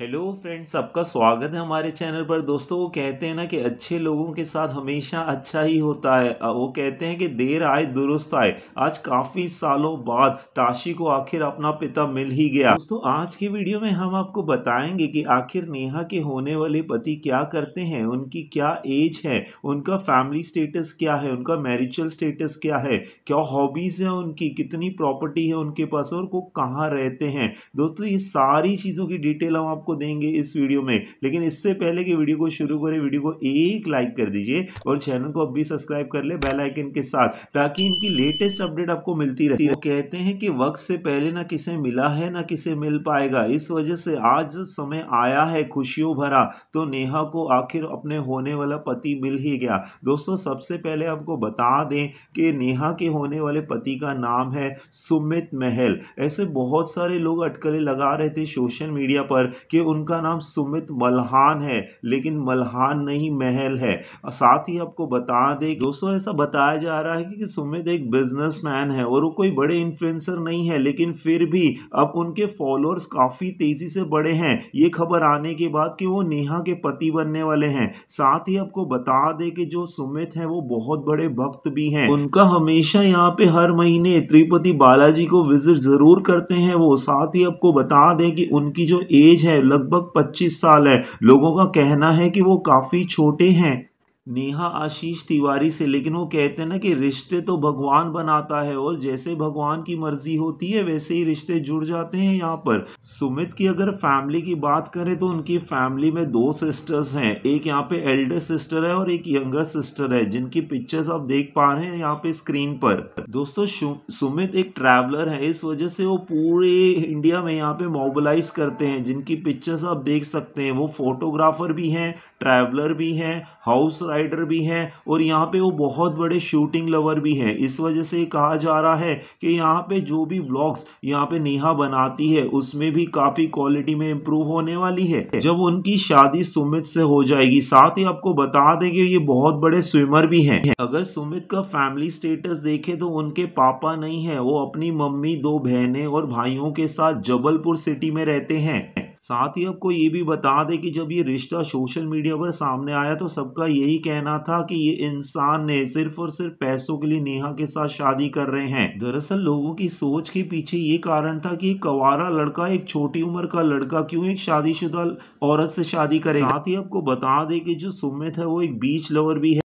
hello friends सबका स्वागत है हमारे चैनल पर दोस्तों वो कहते हैं ना कि अच्छे लोगों के साथ हमेशा अच्छा ही होता है वो कहते हैं कि देर आए दुरुस्त आए आज काफ़ी सालों बाद ताशी को आखिर अपना पिता मिल ही गया दोस्तों आज की वीडियो में हम आपको बताएंगे कि आखिर नेहा के होने वाले पति क्या करते हैं उनकी क्या एज है उनका फैमिली स्टेटस क्या है उनका मैरिचुअल स्टेटस क्या है क्या हॉबीज़ हैं उनकी कितनी प्रॉपर्टी है उनके पास और वो कहाँ रहते हैं दोस्तों ये सारी चीज़ों की डिटेल हम आपको आपको देंगे इस वीडियो में लेकिन इससे पहले कि वीडियो को शुरू करें वीडियो को एक लाइक कर दीजिए और चैनल को अब भी सब्सक्राइब कर ले बेल आइकन के साथ ताकि इनकी लेटेस्ट अपडेट आपको मिलती रहती है कहते हैं कि वक्त से पहले ना किसे मिला है ना किसे मिल पाएगा इस वजह से आज समय आया है खुशियों भरा तो नेहा को आखिर अपने होने वाला पति मिल ही गया दोस्तों सबसे पहले आपको बता दें कि नेहा के होने वाले पति का नाम है सुमित महल ऐसे बहुत सारे लोग अटकलें लगा रहे थे सोशल मीडिया पर कि उनका नाम सुमित मल्हान है लेकिन मल्हान नहीं महल है साथ ही आपको बता दें दोस्तों ऐसा बताया जा रहा है कि, सुमित एक बिजनेसमैन है और वो कोई बड़े इन्फ्लुएंसर नहीं है लेकिन फिर भी अब उनके फॉलोअर्स काफ़ी तेज़ी से बड़े हैं ये खबर आने के बाद कि वो नेहा के पति बनने वाले हैं साथ ही आपको बता दें कि जो सुमित हैं वो बहुत बड़े भक्त भी हैं उनका हमेशा यहाँ पे हर महीने त्रिपति बालाजी को विजिट ज़रूर करते हैं वो साथ ही आपको बता दें कि उनकी जो एज है लगभग 25 साल है लोगों का कहना है कि वो काफ़ी छोटे हैं नेहा आशीष तिवारी से लेकिन वो कहते हैं ना कि रिश्ते तो भगवान बनाता है और जैसे भगवान की मर्जी होती है वैसे ही रिश्ते जुड़ जाते हैं यहाँ पर सुमित की अगर फैमिली की बात करें तो उनकी फैमिली में दो सिस्टर्स हैं एक यहाँ पे एल्डर सिस्टर है और एक यंगर सिस्टर है जिनकी पिक्चर्स आप देख पा रहे हैं यहाँ पे स्क्रीन पर दोस्तों सुमित एक ट्रैवलर है इस वजह से वो पूरे इंडिया में यहाँ पे मोबिलाइज करते हैं जिनकी पिक्चर्स आप देख सकते हैं वो फोटोग्राफर भी हैं ट्रैवलर भी हैं हाउस फाइटर भी हैं और यहाँ पे वो बहुत बड़े शूटिंग लवर भी हैं इस वजह से कहा जा रहा है कि यहाँ पे जो भी व्लॉग्स यहाँ पे नेहा बनाती है उसमें भी काफ़ी क्वालिटी में इम्प्रूव होने वाली है जब उनकी शादी सुमित से हो जाएगी साथ ही आपको बता दें कि ये बहुत बड़े स्विमर भी हैं अगर सुमित का फैमिली स्टेटस देखे तो उनके पापा नहीं है वो अपनी मम्मी दो बहने और भाइयों के साथ जबलपुर सिटी में रहते हैं साथ ही आपको ये भी बता दें कि जब ये रिश्ता सोशल मीडिया पर सामने आया तो सबका यही कहना था कि ये इंसान ने सिर्फ और सिर्फ पैसों के लिए नेहा के साथ शादी कर रहे हैं दरअसल लोगों की सोच के पीछे ये कारण था कि कवारा लड़का एक छोटी उम्र का लड़का क्यों एक शादीशुदा औरत से शादी करे साथ ही आपको बता दे कि जो सुमित है वो एक बीच लवर भी है